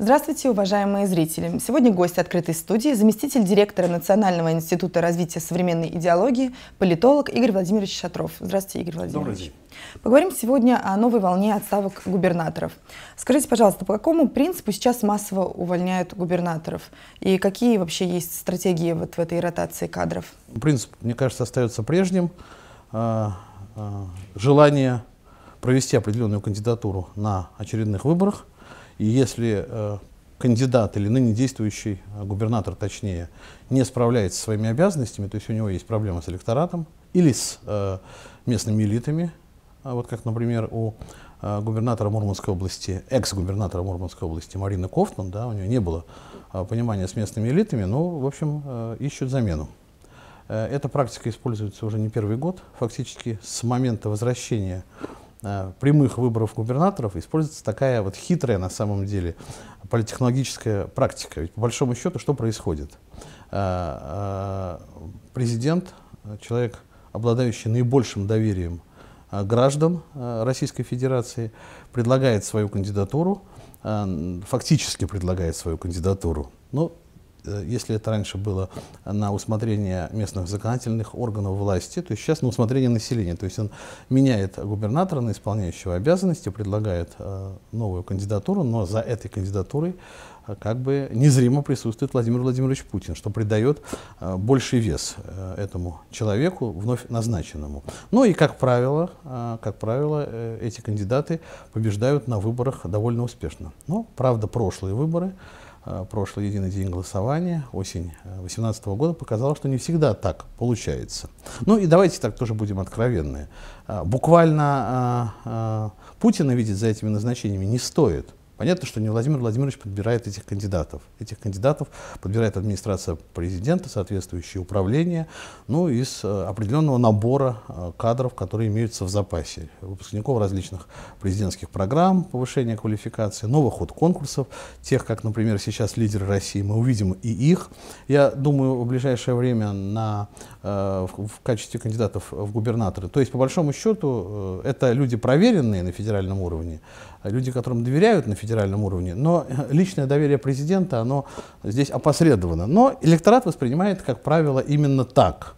Здравствуйте, уважаемые зрители! Сегодня гость открытой студии, заместитель директора Национального института развития современной идеологии, политолог Игорь Владимирович Шатров. Здравствуйте, Игорь Владимирович. Добрый день. Поговорим сегодня о новой волне отставок губернаторов. Скажите, пожалуйста, по какому принципу сейчас массово увольняют губернаторов? И какие вообще есть стратегии вот в этой ротации кадров? Принцип, мне кажется, остается прежним. А, а, желание провести определенную кандидатуру на очередных выборах – и если э, кандидат или ныне действующий э, губернатор, точнее, не справляется со своими обязанностями, то есть у него есть проблемы с электоратом или с э, местными элитами, а вот как, например, у губернатора Мурманской области, экс-губернатора Мурманской области Марины Кофман, да, у нее не было понимания с местными элитами, но, ну, в общем, ищут замену. Эта практика используется уже не первый год, фактически с момента возвращения Э, прямых выборов губернаторов используется такая вот хитрая на самом деле политтехнологическая практика. Ведь по большому счету что происходит? Э, э, президент, человек, обладающий наибольшим доверием граждан Российской Федерации, предлагает свою кандидатуру, фактически предлагает свою кандидатуру. Ну, Э, если это раньше было на усмотрение местных законодательных органов власти, то сейчас на усмотрение населения. То есть он меняет губернатора на исполняющего обязанности, предлагает э, новую кандидатуру, но за этой кандидатурой э, как бы незримо присутствует Владимир Владимирович Путин, что придает э, больший вес этому человеку, вновь назначенному. Ну и, как правило, как правило эти кандидаты побеждают на выборах довольно успешно. Но, ну, правда, прошлые выборы – Э, прошлое единый день голосования, осень 2018 э, года, показала, что не всегда так получается. Ну и давайте так тоже будем откровенны. Э, буквально Путина видеть за этими назначениями не стоит. Понятно, что не Владимир Владимирович подбирает этих кандидатов. Этих кандидатов подбирает администрация президента, соответствующие управления, ну, из э, определенного набора э, кадров, которые имеются в запасе. Выпускников различных президентских программ, повышения квалификации, новых ход конкурсов, тех, как, например, сейчас лидеры России, мы увидим и их. Я думаю, в ближайшее время на, э, в качестве кандидатов в губернаторы. То есть, по большому счету, это люди проверенные на федеральном уровне, Э, люди, которым доверяют на федеральном уровне, но э, личное доверие президента, оно здесь опосредовано. Но электорат воспринимает, как правило, именно так.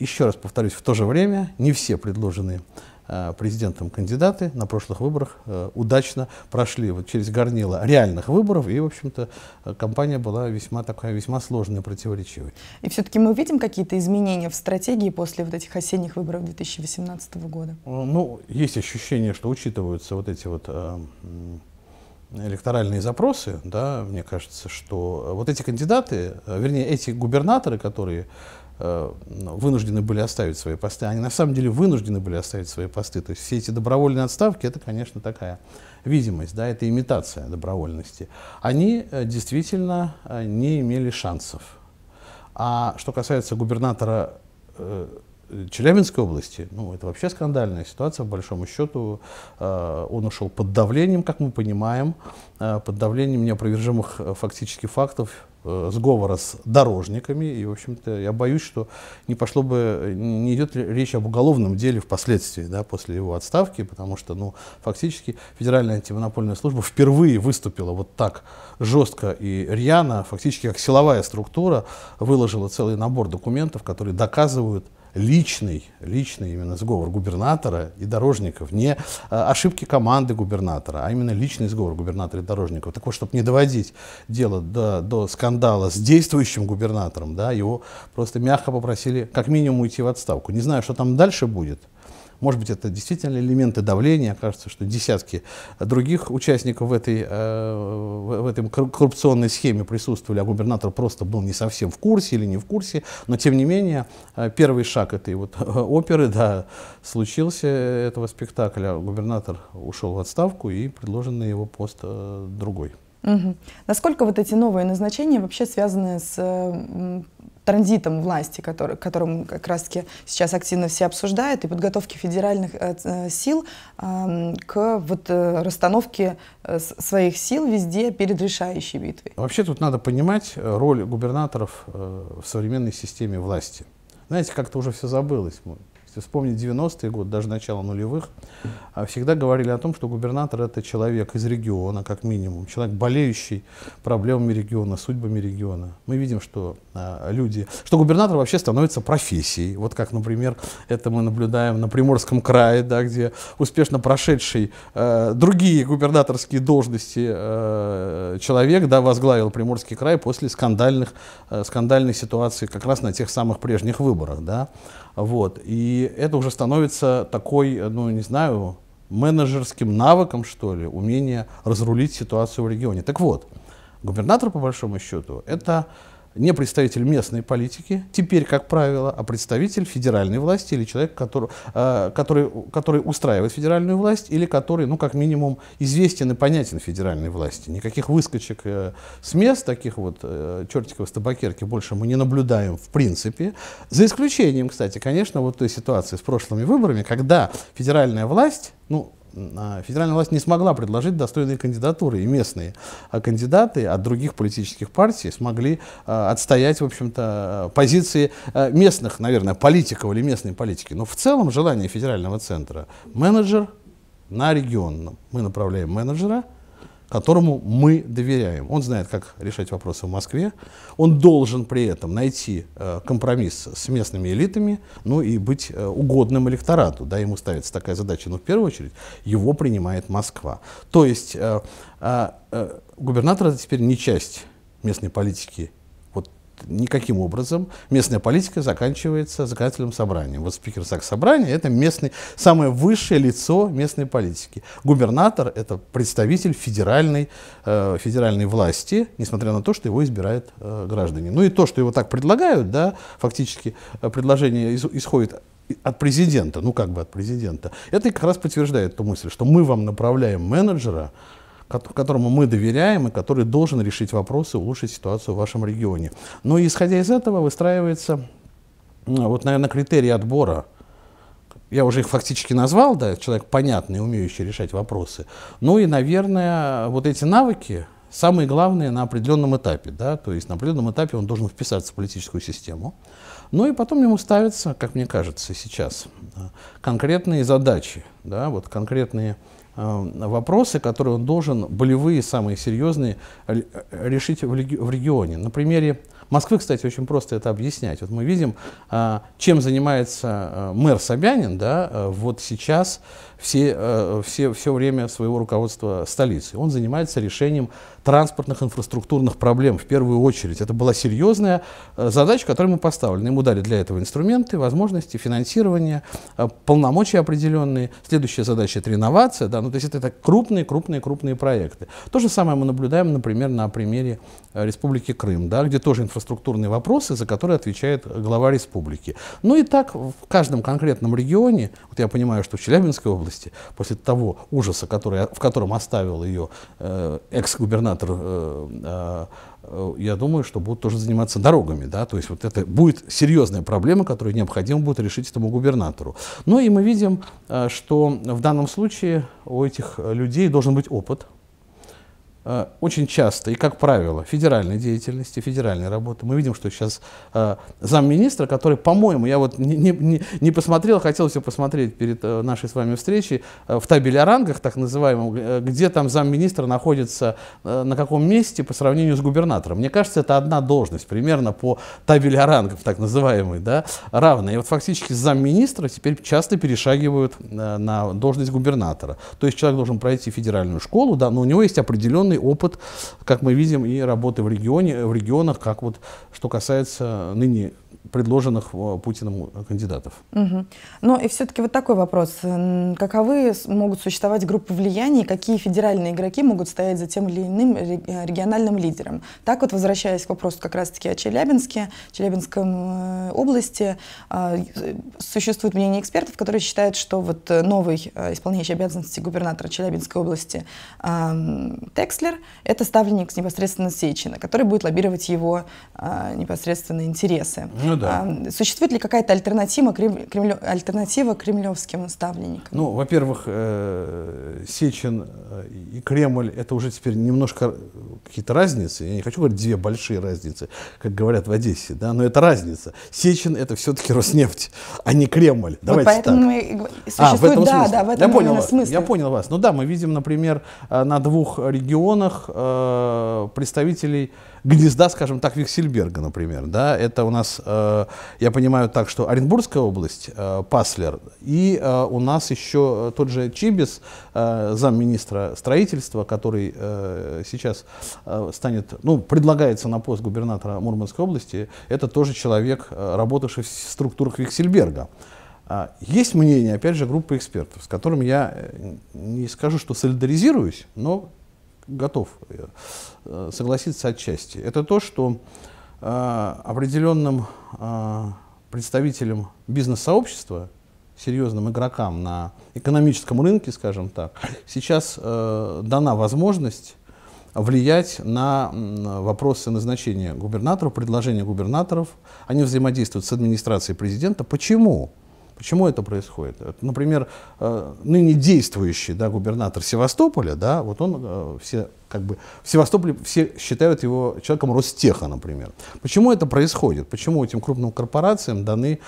Еще раз повторюсь, в то же время не все предложенные Э, президентом кандидаты на прошлых выборах э, удачно прошли вот через горнило реальных выборов, и, в общем-то, э, кампания была весьма такая, весьма сложная, противоречивой. И все-таки мы видим какие-то изменения в стратегии после вот этих осенних выборов 2018 года? Ну, есть ощущение, что учитываются вот эти вот электоральные запросы, да, мне кажется, что вот эти кандидаты, вернее, эти губернаторы, которые Э, вынуждены были оставить свои посты. Они на самом деле вынуждены были оставить свои посты. То есть все эти добровольные отставки, это, конечно, такая видимость, да, это имитация добровольности. Они э, действительно э, не имели шансов. А что касается губернатора Челябинской области, ну, это вообще скандальная ситуация, по большому счету, э, он ушел под давлением, как мы понимаем, э, под давлением неопровержимых э, фактически фактов, Э, сговора с дорожниками. И, в общем-то, я боюсь, что не пошло бы, не идет речь об уголовном деле впоследствии, да, после его отставки, потому что, ну, фактически Федеральная антимонопольная служба впервые выступила вот так жестко и рьяно, фактически как силовая структура, выложила целый набор документов, которые доказывают личный, личный именно сговор губернатора и дорожников, не а, ошибки команды губернатора, а именно личный сговор губернатора и дорожников. Так вот, чтобы не доводить дело до, до скандала с действующим губернатором, да, его просто мягко попросили как минимум уйти в отставку. Не знаю, что там дальше будет, может быть, это действительно элементы давления. Кажется, что десятки других участников в этой, э, в этой коррупционной схеме присутствовали, а губернатор просто был не совсем в курсе или не в курсе. Но, тем не менее, э, первый шаг этой вот оперы да, случился, э, этого спектакля. Губернатор ушел в отставку и предложен на его пост другой. Угу. Насколько вот эти новые назначения вообще связаны с транзитом власти, который, которым как раз-таки сейчас активно все обсуждают, и подготовки федеральных э, э сил э, к вот, э, расстановке э, своих сил везде перед решающей битвой. Вообще тут надо понимать э, роль губернаторов э, в современной системе власти. Знаете, как-то уже все забылось. Если вспомнить 90-е годы, даже начало нулевых, а, всегда говорили о том, что губернатор — это человек из региона, как минимум, человек, болеющий проблемами региона, судьбами региона. Мы видим, что а, люди, что губернатор вообще становится профессией. Вот как, например, это мы наблюдаем на Приморском крае, да, где успешно прошедший э, другие губернаторские должности э, человек да, возглавил Приморский край после скандальных, э, скандальной ситуации как раз на тех самых прежних выборах. Да. Вот. И это уже становится такой, ну, не знаю, менеджерским навыком, что ли, умение разрулить ситуацию в регионе. Так вот, губернатор, по большому счету, это не представитель местной политики, теперь, как правило, а представитель федеральной власти или человек, который, э, который, который устраивает федеральную власть или который, ну, как минимум, известен и понятен федеральной власти. Никаких выскочек э, с мест, таких вот э, чертиков с табакерки больше мы не наблюдаем в принципе. За исключением, кстати, конечно, вот той ситуации с прошлыми выборами, когда федеральная власть, ну, а, федеральная власть не смогла предложить достойные кандидатуры, и местные а кандидаты от других политических партий смогли а, отстоять, в общем-то, позиции местных, наверное, политиков или местной политики. Но в целом желание федерального центра менеджер на регион. Мы направляем менеджера – которому мы доверяем. Он знает, как решать вопросы в Москве. Он должен при этом найти э, компромисс с местными элитами, ну и быть э, угодным электорату. Да, ему ставится такая задача, но в первую очередь его принимает Москва. То есть э, э, э, губернатор это теперь не часть местной политики никаким образом местная политика заканчивается законодательным собранием. Вот спикер собрания это местный, самое высшее лицо местной политики. Губернатор — это представитель федеральной, э, федеральной власти, несмотря на то, что его избирают э, граждане. Ну и то, что его так предлагают, да, фактически э, предложение из, исходит от президента, ну как бы от президента, это как раз подтверждает ту мысль, что мы вам направляем менеджера, которому мы доверяем и который должен решить вопросы, улучшить ситуацию в вашем регионе. Но исходя из этого выстраивается, вот, наверное, критерии отбора. Я уже их фактически назвал, да, человек понятный, умеющий решать вопросы. Ну и, наверное, вот эти навыки, самые главные на определенном этапе, да, то есть на определенном этапе он должен вписаться в политическую систему. Ну и потом ему ставятся, как мне кажется, сейчас конкретные задачи, да, вот конкретные Эм, вопросы, которые он должен, болевые, самые серьезные, э, решить в регионе. На примере Москвы, кстати, очень просто это объяснять. Вот мы видим, а, чем занимается э, мэр Собянин да, э, вот сейчас все, э, все, все время своего руководства столицы. Он занимается решением транспортных инфраструктурных проблем в первую очередь. Это была серьезная э, задача, которую мы поставлены. Ему дали для этого инструменты, возможности, финансирование, э, полномочия определенные. Следующая задача — это реновация. Да? Ну, то есть это, это крупные, крупные, крупные проекты. То же самое мы наблюдаем, например, на примере Республики Крым, да? где тоже инфраструктурные вопросы, за которые отвечает глава республики. Ну и так в каждом конкретном регионе, вот я понимаю, что в Челябинской области области, после того ужаса, который, в котором оставил ее э, экс-губернатор, э, э, э, я думаю, что будут тоже заниматься дорогами. Да? То есть вот это будет серьезная проблема, которую необходимо будет решить этому губернатору. Ну и мы видим, э, что в данном случае у этих людей должен быть опыт, Э, очень часто и, как правило, федеральной деятельности, федеральной работы. Мы видим, что сейчас э, замминистра, который, по-моему, я вот не, не, не посмотрел, хотел все посмотреть перед э, нашей с вами встречей, э, в табеле о рангах, так называемом, э, где там замминистра находится, э, на каком месте по сравнению с губернатором. Мне кажется, это одна должность, примерно по табеле о рангах, так называемой да, равная. И вот фактически замминистра теперь часто перешагивают э, на должность губернатора. То есть человек должен пройти федеральную школу, да, но у него есть определенные огромный опыт, как мы видим, и работы в, регионе, в регионах, как вот что касается ныне предложенных э, Путиным э, кандидатов. Угу. Ну и все-таки вот такой вопрос. Каковы могут существовать группы влияний, какие федеральные игроки могут стоять за тем или иным э, региональным лидером? Так вот, возвращаясь к вопросу как раз-таки о Челябинске, Челябинской области, а, существует мнение экспертов, которые считают, что вот новый исполняющий обязанности губернатора Челябинской области Текслер – это ставленник непосредственно Сечина, который будет лоббировать его а, непосредственно интересы. Ну, да. А, существует ли какая-то альтернатива, Кремль, альтернатива кремлевским ставленникам? Ну, во-первых, э, Сечин э, и Кремль — это уже теперь немножко э, какие-то разницы. Я не хочу говорить две большие разницы, как говорят в Одессе, да, но это разница. Сечин — это все-таки Роснефть, а не Кремль. Давайте вот поэтому так. Мы... Существует, а, в этом да, смысле. да, в этом я понял вас, смысле. Я понял вас. Ну да, мы видим, например, на двух регионах представителей гнезда, скажем так, Виксельберга, например. Да? Это у нас, э, я понимаю так, что Оренбургская область, э, Паслер, и э, у нас еще э, тот же Чибис, э, замминистра строительства, который э, сейчас э, станет, ну, предлагается на пост губернатора Мурманской области, это тоже человек, э, работавший в структурах Виксельберга. А, есть мнение, опять же, группы экспертов, с которым я э, не скажу, что солидаризируюсь, но готов э, э, согласиться отчасти. Это то, что э, определенным представителям бизнес-сообщества, серьезным игрокам на экономическом рынке, скажем так, сейчас дана возможность влиять на вопросы назначения губернаторов, предложения губернаторов. Они взаимодействуют с администрацией президента. Почему? Почему это происходит? Э, например, э, ныне действующий да, губернатор Севастополя, да, вот он э, все как бы в Севастополе все считают его человеком Ростеха, например. Почему это происходит? Почему этим крупным корпорациям даны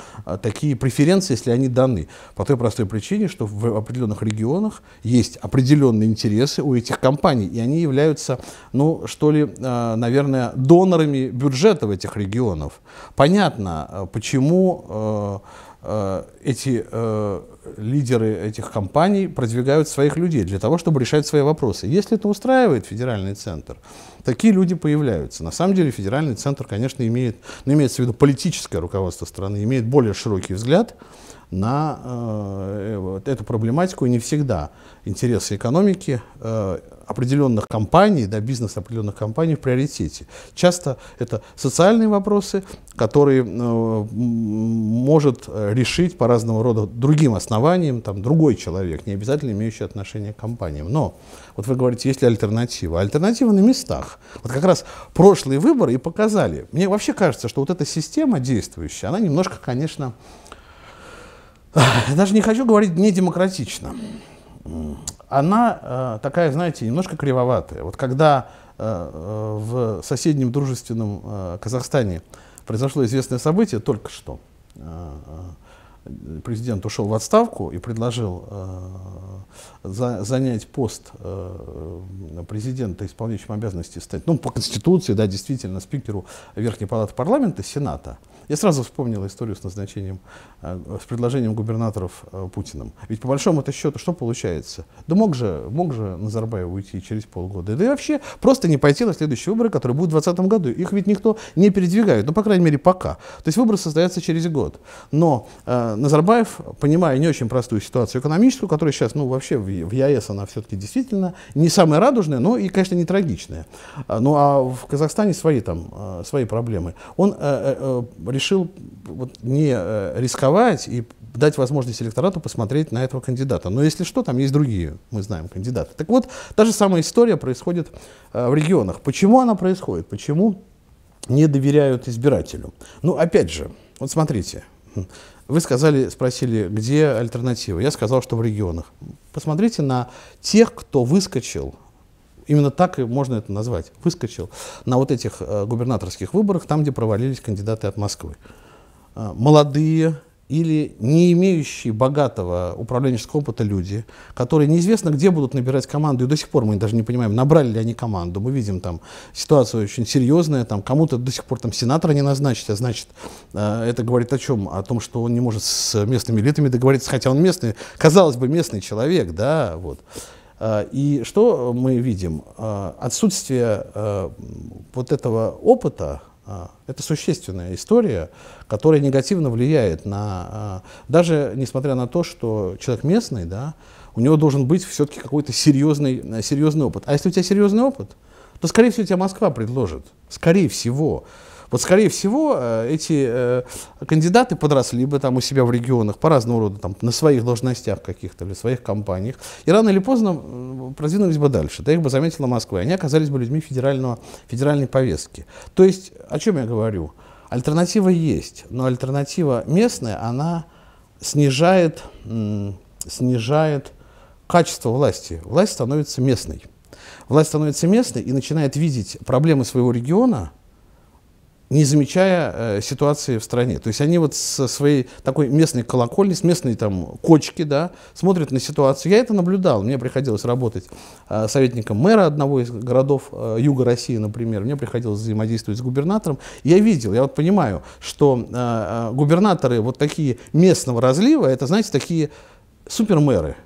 такие преференции, если они даны? По той простой причине, что в определенных регионах есть определенные интересы у этих компаний, и они являются, ну, что ли, наверное, донорами бюджета в этих регионах. Понятно, почему Э, эти э, лидеры этих компаний продвигают своих людей для того, чтобы решать свои вопросы. Если это устраивает федеральный центр, такие люди появляются. На самом деле федеральный центр, конечно, имеет, ну, имеется в виду политическое руководство страны, имеет более широкий взгляд на э, э вот эту проблематику, и не всегда интересы экономики э, определенных компаний, да, бизнес определенных компаний в приоритете. Часто это социальные вопросы, которые э, может э, решить по разного рода другим основаниям там, другой человек, не обязательно имеющий отношение к компаниям. Но вот вы говорите, есть ли альтернатива? Альтернатива на местах. Вот как раз прошлые выборы и показали. Мне вообще кажется, что вот эта система действующая, она немножко, конечно, даже не хочу говорить недемократично она э, такая, знаете, немножко кривоватая. Вот когда э, э, в соседнем дружественном Казахстане произошло известное событие только что, президент ушел в отставку и предложил э, за, занять пост э, президента исполняющим обязанности стать, ну, по Конституции, да, действительно, спикеру Верхней Палаты Парламента, Сената. Я сразу вспомнил историю с назначением, э, с предложением губернаторов э, Путиным. Ведь по большому-то счету что получается? Да мог же, мог же Назарбаев уйти через полгода. Да и вообще просто не пойти на следующие выборы, которые будут в 2020 году. Их ведь никто не передвигает, ну, по крайней мере, пока. То есть выборы создаются через год. Но э, Назарбаев, понимая не очень простую ситуацию экономическую, которая сейчас, ну, вообще в, в ЕАЭС она все-таки действительно не самая радужная, но и, конечно, не трагичная. А, ну, а в Казахстане свои там, а, свои проблемы. Он э, э, э, решил вот не рисковать и дать возможность электорату посмотреть на этого кандидата. Но если что, там есть другие, мы знаем, кандидаты. Так вот, та же самая история происходит в регионах. Почему она происходит? Почему не доверяют избирателю? Ну, опять же, вот смотрите, вы сказали, спросили, где альтернатива. Я сказал, что в регионах. Посмотрите на тех, кто выскочил именно так и можно это назвать, выскочил на вот этих э, губернаторских выборах, там, где провалились кандидаты от Москвы. Э, молодые, или не имеющие богатого управленческого опыта люди, которые неизвестно где будут набирать команду, и до сих пор мы даже не понимаем, набрали ли они команду. Мы видим там ситуацию очень серьезная, там кому-то до сих пор там сенатора не назначить, а значит, э, это говорит о чем? О том, что он не может с местными элитами договориться, хотя он местный, казалось бы, местный человек, да, вот. Э, и что мы видим? Э, отсутствие вот этого опыта, а, это существенная история, которая негативно влияет на... А, даже несмотря на то, что человек местный, да, у него должен быть все-таки какой-то серьезный, серьезный опыт. А если у тебя серьезный опыт, то, скорее всего, тебя Москва предложит. Скорее всего. Вот, скорее всего, э, эти э, кандидаты подросли бы там у себя в регионах по разному роду, там, на своих должностях каких-то или своих компаниях, и рано или поздно продвинулись бы дальше, да их бы заметила Москва, и они оказались бы людьми федерального, федеральной повестки. То есть, о чем я говорю? Альтернатива есть, но альтернатива местная, она снижает, снижает качество власти. Власть становится местной. Власть становится местной и начинает видеть проблемы своего региона – не замечая э, ситуации в стране. То есть они вот со своей такой местной колокольни, с местной там кочки, да, смотрят на ситуацию. Я это наблюдал. Мне приходилось работать э, советником мэра одного из городов э, юга России, например. Мне приходилось взаимодействовать с губернатором. Я видел, я вот понимаю, что э, э губернаторы вот такие местного разлива, это, знаете, такие супермэры.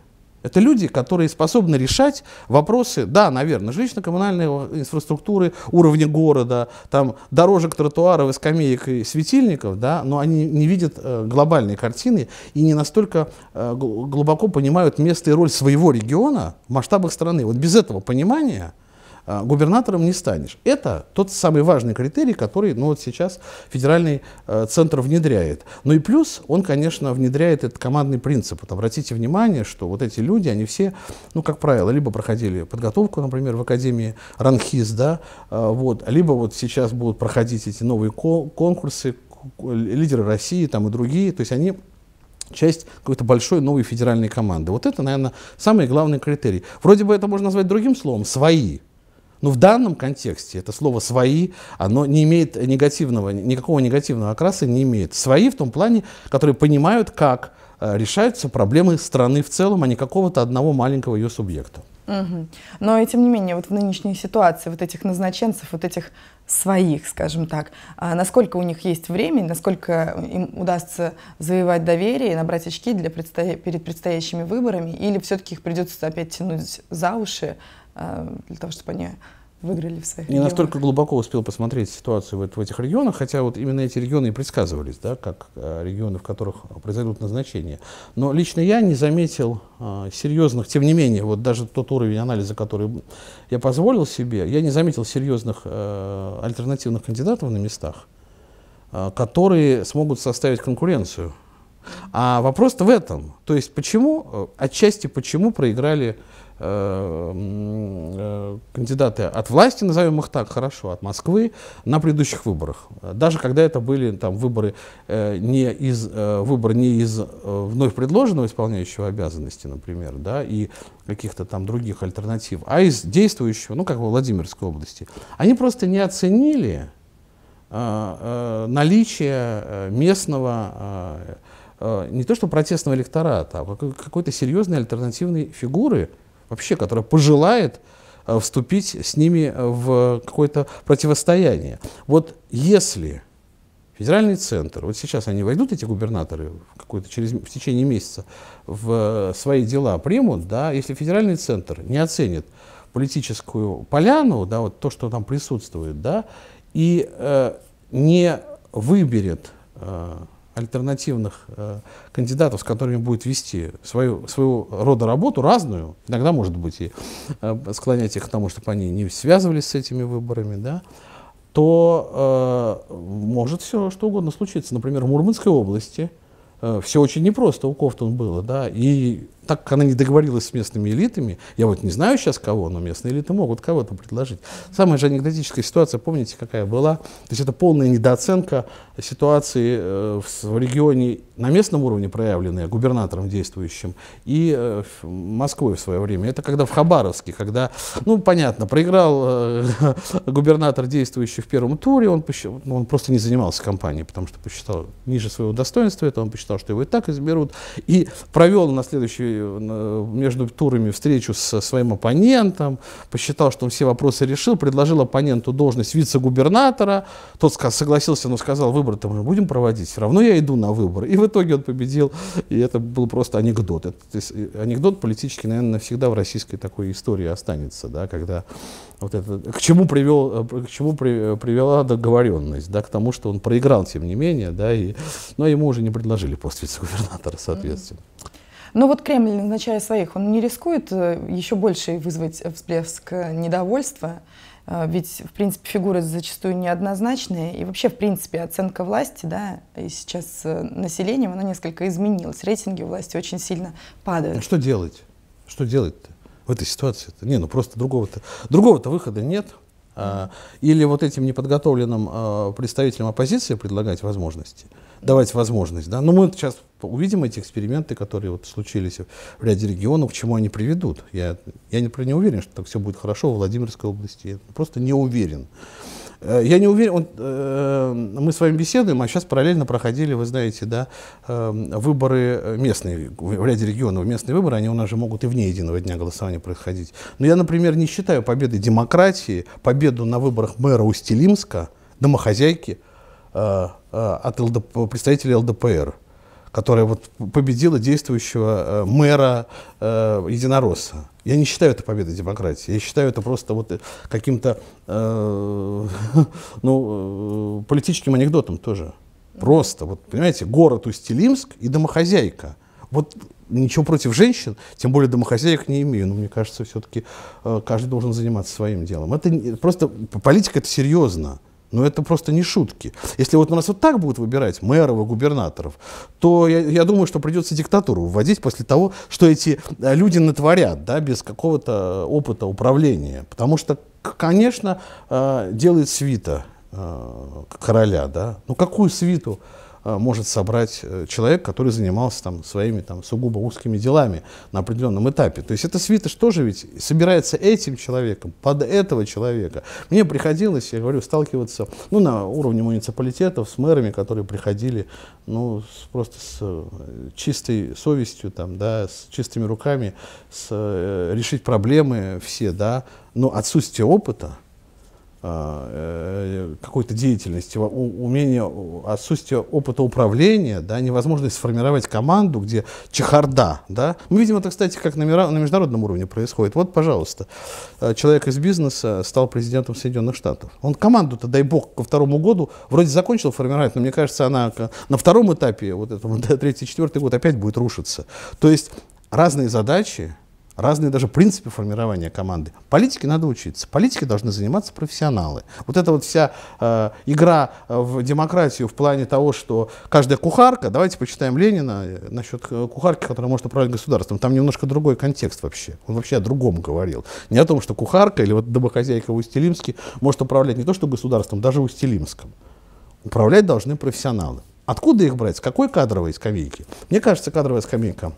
Это люди, которые способны решать вопросы, да, наверное, жилищно-коммунальной инфраструктуры, уровня города, там, дорожек, тротуаров, и скамеек и светильников, да, но они не видят э, глобальной картины и не настолько э, глубоко понимают место и роль своего региона в масштабах страны. Вот без этого понимания а, губернатором не станешь. Это тот самый важный критерий, который ну, вот сейчас федеральный э, центр внедряет. Ну и плюс он, конечно, внедряет этот командный принцип. Вот обратите внимание, что вот эти люди, они все, ну, как правило, либо проходили подготовку, например, в Академии Ранхиз, да, э, вот, либо вот сейчас будут проходить эти новые ко конкурсы, лидеры России там и другие, то есть они часть какой-то большой новой федеральной команды. Вот это, наверное, самый главный критерий. Вроде бы это можно назвать другим словом, свои. Но в данном контексте это слово «свои», оно не имеет негативного, никакого негативного окраса не имеет. «Свои» в том плане, которые понимают, как э, решаются проблемы страны в целом, а не какого-то одного маленького ее субъекта. Угу. Но и тем не менее, вот в нынешней ситуации вот этих назначенцев, вот этих своих, скажем так, а насколько у них есть время, насколько им удастся завоевать доверие набрать очки для предстоя... перед предстоящими выборами, или все-таки их придется опять тянуть за уши, Э, для того, чтобы они выиграли в своих Не регионах. настолько глубоко успел посмотреть ситуацию вот в этих регионах, хотя вот именно эти регионы и предсказывались, да, как э, регионы, в которых произойдут назначения. Но лично я не заметил а, серьезных, тем не менее, вот даже тот уровень анализа, который я позволил себе, я не заметил серьезных а, альтернативных кандидатов на местах, а, которые смогут составить конкуренцию а вопрос-то в этом. То есть почему, э, отчасти почему проиграли э, э, кандидаты от власти, назовем их так, хорошо, от Москвы, на предыдущих выборах. Даже когда это были там, выборы, не из, э, выбор не из вновь предложенного исполняющего обязанности, например, да, и каких-то там других альтернатив, а из действующего, ну, как во Владимирской области. Они просто не оценили наличие местного Э, не то что протестного электората, а какой-то серьезной альтернативной фигуры, вообще, которая пожелает э, вступить с ними э, в какое-то противостояние. Вот если федеральный центр, вот сейчас они войдут, эти губернаторы, какой-то через, в течение месяца в свои дела примут, да, если федеральный центр не оценит политическую поляну, да, вот то, что там присутствует, да, и э, не выберет э, альтернативных э, кандидатов, с которыми будет вести свою, своего рода работу, разную, иногда, может быть, и э, склонять их к тому, чтобы они не связывались с этими выборами, да, то э, может все что угодно случиться. Например, в Мурманской области э, все очень непросто у Кофтон было, да, и так как она не договорилась с местными элитами, я вот не знаю сейчас кого, но местные элиты могут кого-то предложить. Самая же анекдотическая ситуация, помните, какая была? То есть это полная недооценка ситуации э, в, регионе на местном уровне, проявленная губернатором действующим, и э, Москвой в свое время. Это когда в Хабаровске, когда, ну, понятно, проиграл э, губернатор действующий в первом туре, он, посчитал, ну, он просто не занимался кампанией, потому что посчитал ниже своего достоинства, это он посчитал, что его и так изберут, и провел на следующий между турами встречу со своим оппонентом, посчитал, что он все вопросы решил, предложил оппоненту должность вице-губернатора, тот согласился, но сказал, "Выборы то мы будем проводить, все равно я иду на выборы. И в итоге он победил, и это был просто анекдот. Это, есть, э, анекдот политический, наверное, навсегда в российской такой истории останется, да, когда вот это, к чему, привел, э, к чему э, привела договоренность, да, к тому, что он проиграл, тем не менее, да, и, но ему уже не предложили пост вице-губернатора, соответственно. Mm-hmm. Но вот Кремль, назначая своих, он не рискует э, еще больше вызвать всплеск недовольства, э, ведь, в принципе, фигуры зачастую неоднозначные. И вообще, в принципе, оценка власти, да, и сейчас э, населением, она несколько изменилась. Рейтинги власти очень сильно падают. что делать? Что делать-то в этой ситуации-то? Не, ну просто другого-то другого -то выхода нет. А, или вот этим неподготовленным представителям оппозиции предлагать возможности – давать возможность. Да? Но мы сейчас увидим эти эксперименты, которые вот случились в ряде регионов, к чему они приведут. Я, я не, не уверен, что так все будет хорошо в Владимирской области. Я просто не уверен. Э, я не уверен, он, э, мы с вами беседуем, а сейчас параллельно проходили, вы знаете, да, э, выборы местные, в ряде регионов местные выборы, они у нас же могут и вне единого дня голосования происходить. Но я, например, не считаю победой демократии, победу на выборах мэра Устилимска, домохозяйки – Э, э, от ЛДП, представителей ЛДПР, которая вот победила действующего э, мэра Единоросса. Я не считаю это победой демократии. Я считаю это просто вот каким-то э, ну, политическим анекдотом тоже. Просто, вот понимаете, город Усть-Илимск и домохозяйка. Вот ничего против женщин, тем более домохозяек не имею, но мне кажется, все-таки каждый должен заниматься своим делом. Это просто политика это серьезно. Но ну, это просто не шутки. Если вот у нас вот так будут выбирать мэров и губернаторов, то я, я думаю, что придется диктатуру вводить после того, что эти э, люди натворят, да, без какого-то опыта управления. Потому что, конечно, э, делает свита э, короля, да. Ну какую свиту? Э, может собрать э, человек, который занимался там, своими там, сугубо узкими делами на определенном этапе. То есть эта свитош тоже ведь собирается этим человеком, под этого человека. Мне приходилось, я говорю, сталкиваться ну, на уровне муниципалитетов с мэрами, которые приходили ну, с, просто с э, чистой совестью, там, да, с чистыми руками, с, э, решить проблемы все, да, но отсутствие опыта – а, э, какой-то деятельности, умение, отсутствие опыта управления, да, невозможность сформировать команду, где чехарда. Да? Мы видим это, кстати, как на, на международном уровне происходит. Вот, пожалуйста, э, человек из бизнеса стал президентом Соединенных Штатов. Он команду-то, дай бог, ко второму году вроде закончил формировать, но мне кажется, она на втором этапе, вот этого, третий, четвертый год опять будет рушиться. То есть разные задачи, разные даже принципы формирования команды. Политике надо учиться. Политики должны заниматься профессионалы. Вот эта вот вся э, игра э, в демократию в плане того, что каждая кухарка, давайте почитаем Ленина э, насчет э, кухарки, которая может управлять государством, там немножко другой контекст вообще. Он вообще о другом говорил. Не о том, что кухарка или вот домохозяйка в может управлять не то что государством, даже Устилимском. Управлять должны профессионалы. Откуда их брать? С какой кадровой скамейки? Мне кажется, кадровая скамейка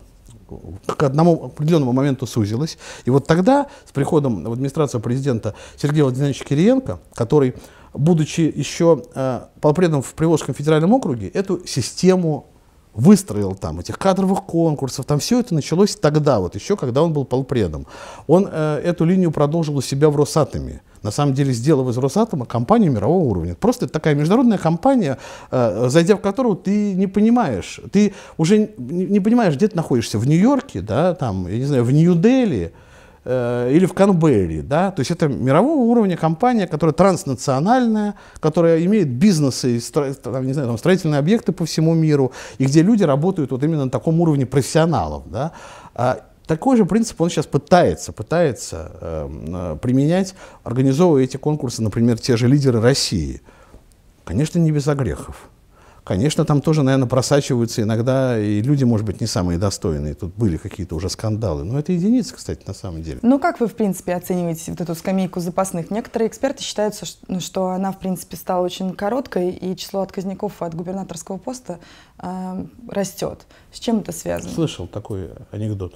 к одному определенному моменту сузилось. И вот тогда, с приходом в администрацию президента Сергея Владимировича Кириенко, который, будучи еще э, полпредом в Приволжском федеральном округе, эту систему выстроил там этих кадровых конкурсов, там все это началось тогда, вот еще когда он был полпредом. Он э, эту линию продолжил у себя в Росатоме, на самом деле сделал из Росатома компанию мирового уровня. Просто такая международная компания, э, зайдя в которую ты не понимаешь, ты уже не, не понимаешь, где ты находишься, в Нью-Йорке, да, там, я не знаю, в Нью-Дели, Э, или в Канберре. Да? То есть это мирового уровня компания, которая транснациональная, которая имеет бизнесы, там, не знаю, там, строительные объекты по всему миру, и где люди работают вот именно на таком уровне профессионалов. Да? А такой же принцип он сейчас пытается, пытается эм, э, применять, организовывая эти конкурсы, например, те же лидеры России. Конечно, не без огрехов. Конечно, там тоже, наверное, просачиваются иногда, и люди, может быть, не самые достойные. Тут были какие-то уже скандалы. Но это единица, кстати, на самом деле. Ну, как вы, в принципе, оцениваете вот эту скамейку запасных? Некоторые эксперты считают, что, ну, что она, в принципе, стала очень короткой, и число отказников от губернаторского поста э, а, растет. С чем это связано? Слышал такой анекдот.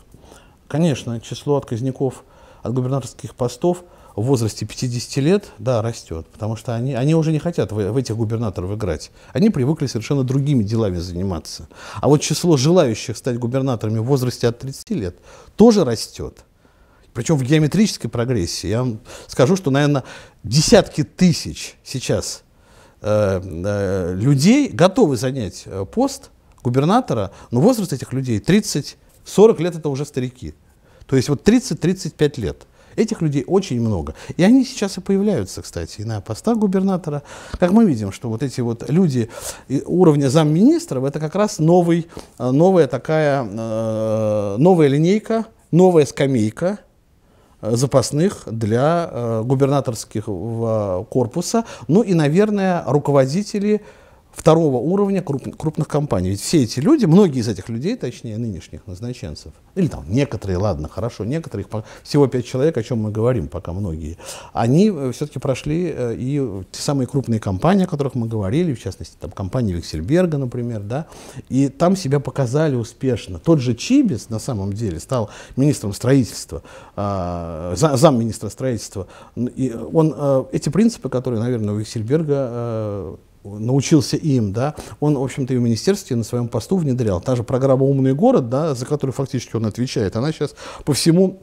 Конечно, число отказников от губернаторских постов – в возрасте 50 лет, да, растет, потому что они, они уже не хотят в, в этих губернаторов играть. Они привыкли совершенно другими делами заниматься. А вот число желающих стать губернаторами в возрасте от 30 лет тоже растет. Причем в геометрической прогрессии. Я вам скажу, что, наверное, десятки тысяч сейчас э, э, людей готовы занять э, пост губернатора, но возраст этих людей 30-40 лет это уже старики. То есть вот 30-35 лет. Этих людей очень много. И они сейчас и появляются, кстати, и на постах губернатора. Как мы видим, что вот эти вот люди уровня замминистров, это как раз новый, э, новая такая, э, новая линейка, новая скамейка, э, запасных для губернаторских корпуса, ну и, наверное, руководители второго уровня круп, крупных компаний. Ведь все эти люди, многие из этих людей, точнее нынешних назначенцев, или там некоторые, ладно, хорошо, некоторые, всего пять человек, о чем мы говорим пока многие, они э, все-таки прошли э, и те самые крупные компании, о которых мы говорили, в частности, там компания Виксельберга, например, да, и там себя показали успешно. Тот же Чибис, на самом деле, стал министром строительства, э, а, замминистра строительства, и он э, эти принципы, которые, наверное, у Виксельберга э, научился им, да, он, в общем-то, и в министерстве на своем посту внедрял. Та же программа «Умный город», да, за которую фактически он отвечает, она сейчас по всему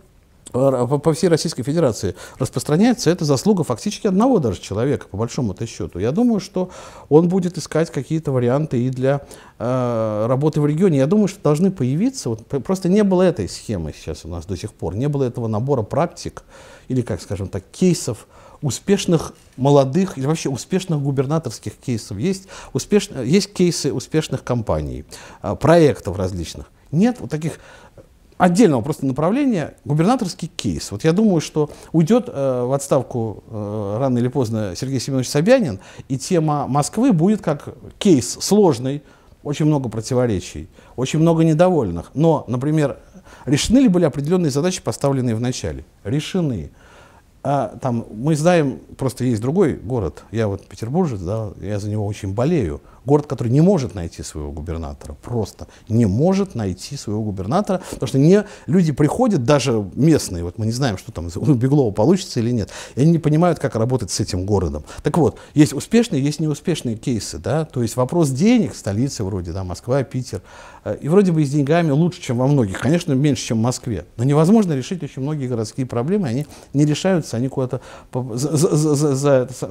э, по всей Российской Федерации распространяется, это заслуга фактически одного даже человека, по большому-то счету. Я думаю, что он будет искать какие-то варианты и для э, работы в регионе. Я думаю, что должны появиться, вот, просто не было этой схемы сейчас у нас до сих пор, не было этого набора практик или, как скажем так, кейсов, успешных молодых или вообще успешных губернаторских кейсов есть, успеш... есть кейсы успешных компаний, а, проектов различных. Нет вот таких отдельного просто направления губернаторский кейс. Вот я думаю, что уйдет э, в отставку э, рано или поздно Сергей Семенович Собянин, и тема Москвы будет как кейс сложный, очень много противоречий, очень много недовольных. Но, например, решены ли были определенные задачи, поставленные в начале? Решены а там мы знаем, просто есть другой город, я вот петербуржец, да, я за него очень болею, город, который не может найти своего губернатора, просто не может найти своего губернатора, потому что не, люди приходят, даже местные, вот мы не знаем, что там у Беглова получится или нет, и они не понимают, как работать с этим городом. Так вот, есть успешные, есть неуспешные кейсы, да, то есть вопрос денег, столицы вроде, да, Москва, Питер, э, и вроде бы и с деньгами лучше, чем во многих, конечно, меньше, чем в Москве, но невозможно решить очень многие городские проблемы, они не решаются деваться, они куда-то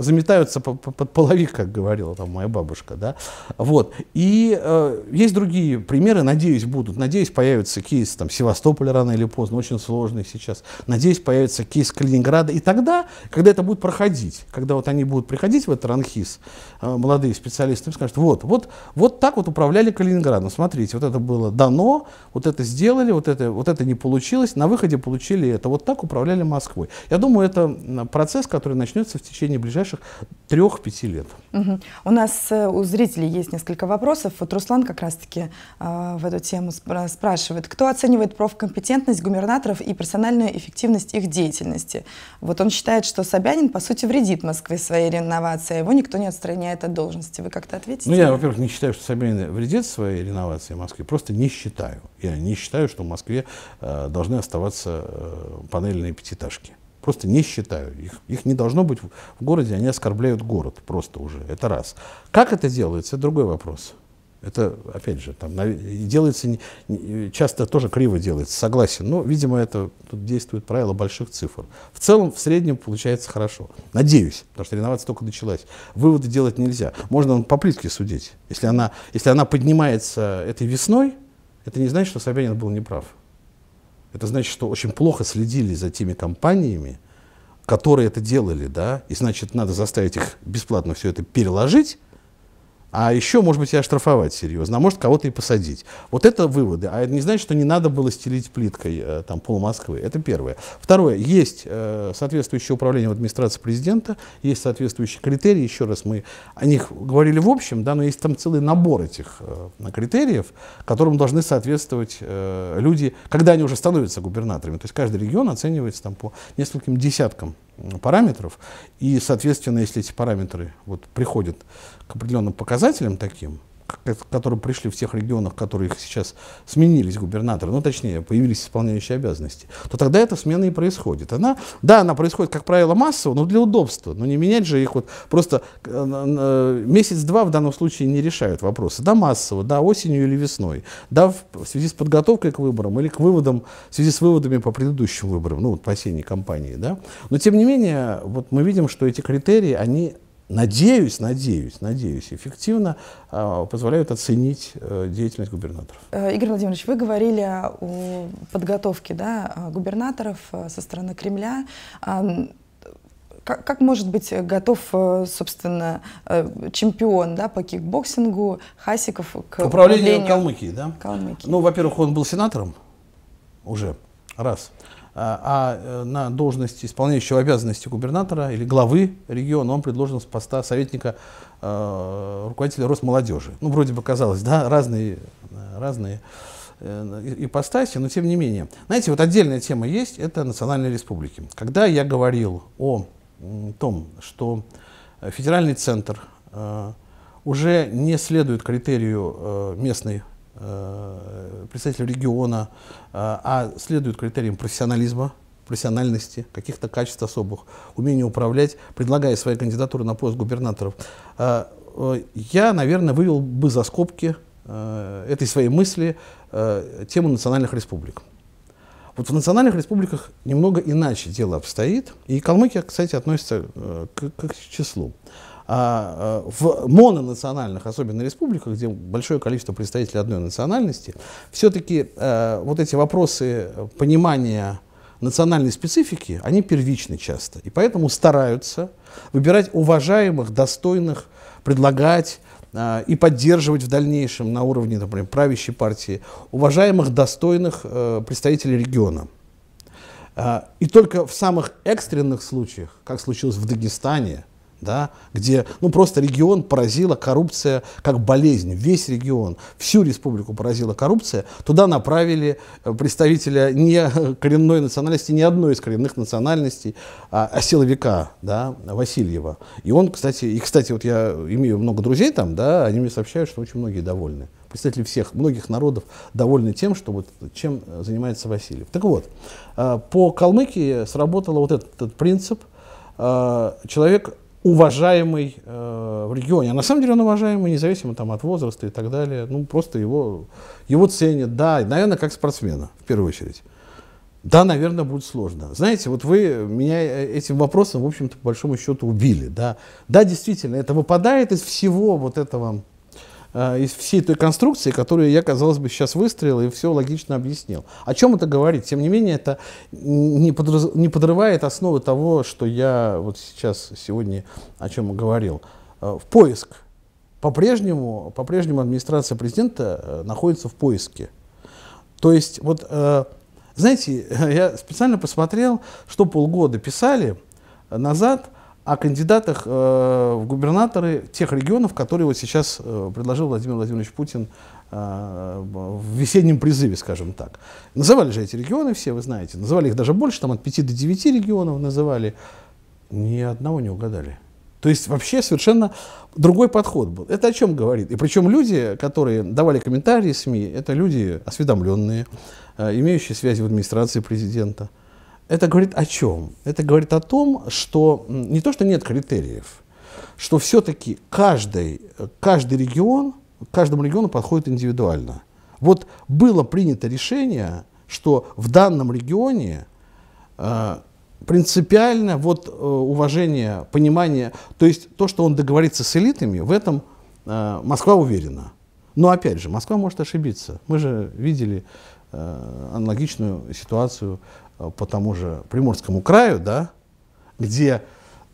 заметаются под половик, как говорила там моя бабушка. Да? Вот. И э, есть другие примеры, надеюсь, будут. Надеюсь, появится кейс там, Севастополя рано или поздно, очень сложный сейчас. Надеюсь, появится кейс Калининграда. И тогда, когда это будет проходить, когда вот они будут приходить в этот ранхиз, э, молодые специалисты, им скажут, вот, вот, вот так вот управляли Калининградом. Смотрите, вот это было дано, вот это сделали, вот это, вот это не получилось, на выходе получили это. Вот так управляли Москвой. Я думаю, это это процесс, который начнется в течение ближайших трех-пяти лет. Угу. У нас э, у зрителей есть несколько вопросов. Вот Руслан как раз-таки э, в эту тему спра спрашивает, кто оценивает профкомпетентность губернаторов и персональную эффективность их деятельности? Вот он считает, что Собянин, по сути, вредит Москве своей реновацией. А его никто не отстраняет от должности. Вы как-то ответите? Ну, я, во-первых, не считаю, что Собянин вредит своей реновации Москве, просто не считаю. Я не считаю, что в Москве э, должны оставаться э, панельные пятиэтажки. Просто не считаю. Их, их не должно быть в, городе, они оскорбляют город просто уже. Это раз. Как это делается, это другой вопрос. Это, опять же, там делается не, не, часто тоже криво делается, согласен. Но, видимо, это тут действует правило больших цифр. В целом, в среднем получается хорошо. Надеюсь, потому что реновация только началась. Выводы делать нельзя. Можно по плитке судить. Если она, если она поднимается этой весной, это не значит, что Собянин был неправ это значит, что очень плохо следили за теми компаниями, которые это делали, да, и значит, надо заставить их бесплатно все это переложить, а еще, может быть, и оштрафовать серьезно, а может, кого-то и посадить. Вот это выводы. А это не значит, что не надо было стелить плиткой э, там пол Москвы. Это первое. Второе. Есть э, соответствующее управление в администрации президента, есть соответствующие критерии. Еще раз мы о них говорили в общем, да, но есть там целый набор этих э, критериев, которым должны соответствовать э, люди, когда они уже становятся губернаторами. То есть каждый регион оценивается там по нескольким десяткам параметров. И, соответственно, если эти параметры вот, приходят к определенным показателям таким, к которым пришли в тех регионах, которые сейчас сменились губернаторы, ну точнее, появились исполняющие обязанности, то тогда эта смена и происходит. Она, да, она происходит, как правило, массово, но для удобства. Но не менять же их вот просто э, э, месяц-два в данном случае не решают вопросы. Да, массово, да, осенью или весной, да, в связи с подготовкой к выборам или к выводам, в связи с выводами по предыдущим выборам, ну вот по осенней кампании, да. Но тем не менее, вот мы видим, что эти критерии, они надеюсь, надеюсь, надеюсь, эффективно а, позволяют оценить э, деятельность губернаторов. Э, Игорь Владимирович, вы говорили о подготовке да, э, губернаторов со стороны Кремля а, как, как может быть готов, собственно, чемпион да, по кикбоксингу Хасиков к управлению, управлению Калмыкии, да? Калмыкии. Ну, во-первых, он был сенатором уже, раз а, а э, на должности исполняющего обязанности губернатора или главы региона он предложен с поста советника э, руководителя Росмолодежи. Ну, вроде бы казалось, да, разные, э, разные э, ипостаси, но тем не менее. Знаете, вот отдельная тема есть, это национальные республики. Когда я говорил о том, что федеральный центр э, уже не следует критерию э, местной Э, представителя региона, э, а следует критериям профессионализма, профессиональности, каких-то качеств особых, умения управлять, предлагая свои кандидатуры на пост губернаторов. Э, я, наверное, вывел бы за скобки этой своей мысли тему национальных республик. Вот в национальных республиках немного иначе дело обстоит, и Калмыкия, кстати, относится к, к числу а, э, в мононациональных, особенно республиках, где большое количество представителей одной национальности, все-таки э, вот эти вопросы понимания национальной специфики, они первичны часто. И поэтому стараются выбирать уважаемых, достойных, предлагать э, и поддерживать в дальнейшем на уровне, например, правящей партии, уважаемых, достойных представителей региона. И только в самых экстренных случаях, как случилось в Дагестане, да, где ну, просто регион поразила коррупция как болезнь, весь регион, всю республику поразила коррупция, туда направили э, представителя не коренной национальности, ни одной из коренных национальностей, а, а силовика да, Васильева. И он, кстати, и, кстати, вот я имею много друзей там, да, они мне сообщают, что очень многие довольны. Представители всех, многих народов довольны тем, что вот, чем э, занимается Васильев. Так вот, э, по Калмыкии сработал вот этот, этот принцип. Человек уважаемый э, в регионе. А на самом деле он уважаемый, независимо там, от возраста и так далее. Ну, просто его, его ценят, да, и, наверное, как спортсмена, в первую очередь. Да, наверное, будет сложно. Знаете, вот вы меня э, этим вопросом, в общем-то, по большому счету убили. Да, да действительно, это выпадает из всего вот этого Э, из всей той конструкции, которую я, казалось бы, сейчас выстроил и все логично объяснил. О чем это говорит? Тем не менее, это не, подраз... не подрывает основы того, что я вот сейчас, сегодня о чем говорил. Э, в поиск. По-прежнему, по-прежнему администрация президента э, находится в поиске. То есть, вот, знаете, я специально посмотрел, что полгода писали назад – о кандидатах э, в губернаторы тех регионов, которые вот сейчас э, предложил Владимир Владимирович Путин э, в весеннем призыве, скажем так. Называли же эти регионы все, вы знаете, называли их даже больше, там от 5 до 9 регионов называли, ни одного не угадали. То есть вообще совершенно другой подход был. Это о чем говорит? И причем люди, которые давали комментарии СМИ, это люди осведомленные, э, имеющие связи в администрации президента. Это говорит о чем? Это говорит о том, что не то, что нет критериев, что все-таки каждый, каждый регион, каждому региону подходит индивидуально. Вот было принято решение, что в данном регионе э, принципиально вот э, уважение, понимание, то есть то, что он договорится с элитами, в этом э, Москва уверена. Но опять же, Москва может ошибиться. Мы же видели э, аналогичную ситуацию Э, по тому же Приморскому краю, да, где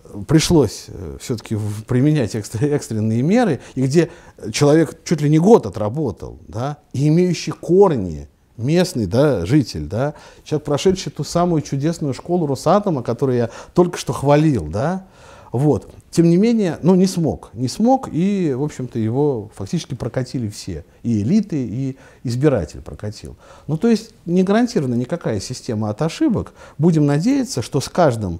э, пришлось э, все-таки применять экстренные меры, и где человек чуть ли не год отработал, да, и имеющий корни, местный да, житель, да, человек, прошедший ту самую чудесную школу Росатома, которую я только что хвалил, да, вот. Тем не менее, ну, не смог. Не смог, и, в общем-то, его фактически прокатили все. И элиты, и избиратель прокатил. Ну, то есть, не гарантирована никакая система от ошибок. Будем надеяться, что с каждым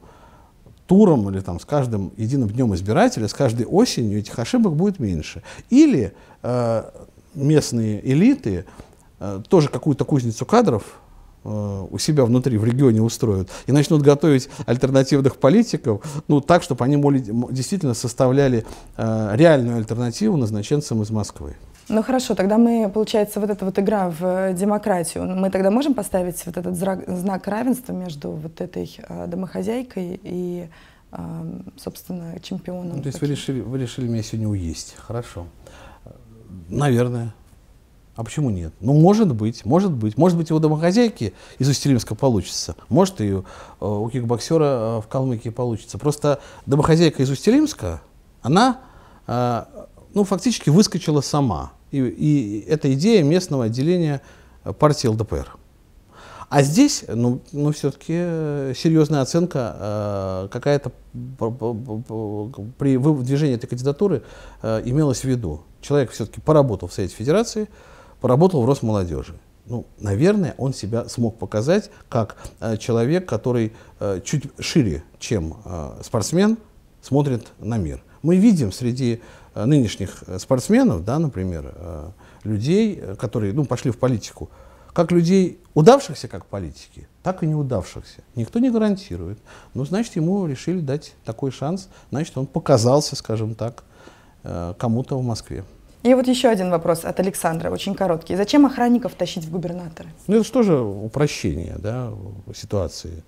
туром или там, с каждым единым днем избирателя, с каждой осенью этих ошибок будет меньше. Или э, местные элиты э, тоже какую-то кузницу кадров Э, у себя внутри, в регионе устроят, и начнут готовить альтернативных политиков, ну, так, чтобы они действительно составляли э, реальную альтернативу назначенцам из Москвы. Ну хорошо, тогда мы, получается, вот эта вот игра в демократию, мы тогда можем поставить вот этот знак равенства между вот этой э, домохозяйкой и, э, собственно, чемпионом? Ну, то есть вы решили, вы решили меня сегодня уесть, хорошо. Наверное. А почему нет? Ну, может быть, может быть. Может быть, его домохозяйки из Устилимска получится. Может, и э, у кикбоксера э, в Калмыкии получится. Просто домохозяйка из Устилимска, она, э, ну, фактически выскочила сама. И, и это идея местного отделения партии ЛДПР. А здесь, ну, ну все-таки серьезная оценка э, какая-то при движении этой кандидатуры э, имелась в виду. Человек все-таки поработал в Совете Федерации, поработал в Росмолодежи. Ну, наверное, он себя смог показать как э, человек, который э, чуть шире, чем э, спортсмен, смотрит на мир. Мы видим среди э, нынешних э, спортсменов, да, например, э, людей, э, которые ну, пошли в политику, как людей, удавшихся как политики, так и не удавшихся. Никто не гарантирует. Ну, значит, ему решили дать такой шанс, значит, он показался, скажем так, э, кому-то в Москве. И вот еще один вопрос от Александра, очень короткий. Зачем охранников тащить в губернаторы? Ну, это же тоже упрощение да, ситуации.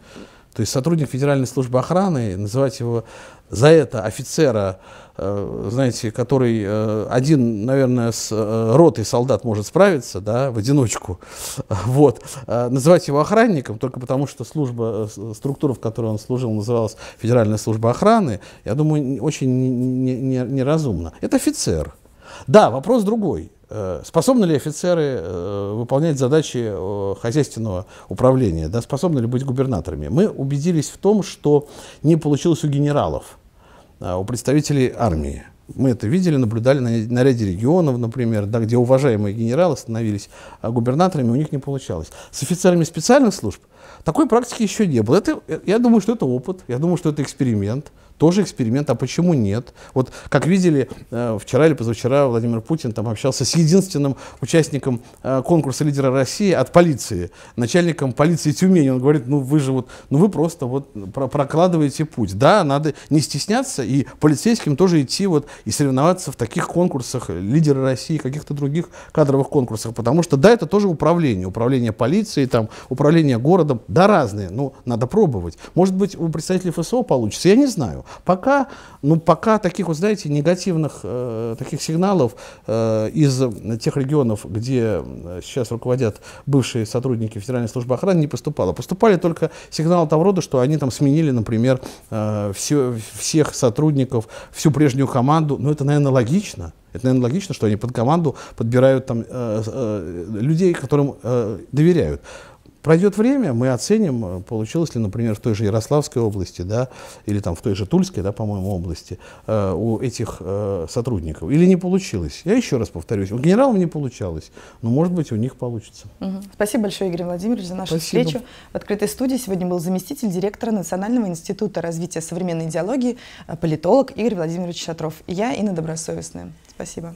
То есть сотрудник Федеральной службы охраны, называть его за это офицера, э, знаете, который э, один, наверное, с э, ротой солдат может справиться, да, в одиночку, вот, называть его охранником только потому, что служба, структура, в которой он служил, называлась Федеральная служба охраны, я думаю, очень неразумно. Не, не, не это офицер, да, вопрос другой. Э, способны ли офицеры э, выполнять задачи э, хозяйственного управления? Да, способны ли быть губернаторами? Мы убедились в том, что не получилось у генералов, а у представителей армии. Мы это видели, наблюдали на, на ряде регионов, например, да, где уважаемые генералы становились а, губернаторами, у них не получалось. С офицерами специальных служб такой практики еще не было. Это, я думаю, что это опыт, я думаю, что это эксперимент. Тоже эксперимент, а почему нет? Вот как видели, э, вчера или позавчера Владимир Путин там общался с единственным участником э, конкурса лидера России от полиции, начальником полиции Тюмени. Он говорит, ну вы же вот, ну вы просто вот прокладываете путь. Да, надо не стесняться и полицейским тоже идти вот и соревноваться в таких конкурсах лидера России, каких-то других кадровых конкурсах, потому что да, это тоже управление, управление полицией, там, управление городом, да разные, но ну, надо пробовать. Может быть, у представителей ФСО получится, я не знаю. Пока, ну, пока таких, вот, знаете, негативных э, таких сигналов э, из тех регионов, где э, сейчас руководят бывшие сотрудники Федеральной службы охраны, не поступало. Поступали только сигналы того рода, что они там сменили, например, э, все, всех сотрудников, всю прежнюю команду. Но это, наверное, логично. Это, наверное, логично, что они под команду подбирают там э, э, людей, которым э, доверяют. Пройдет время, мы оценим, э, получилось ли, например, в той же Ярославской области, да, или там в той же Тульской, да, по-моему, области, э, у этих э, сотрудников, или не получилось. Я еще раз повторюсь, у генералов не получалось, но, может быть, у них получится. Угу. Спасибо большое, Игорь Владимирович, за нашу Спасибо. встречу. В открытой студии сегодня был заместитель директора Национального института развития современной идеологии, э, политолог Игорь Владимирович Шатров. И я, Инна Добросовестная. Спасибо.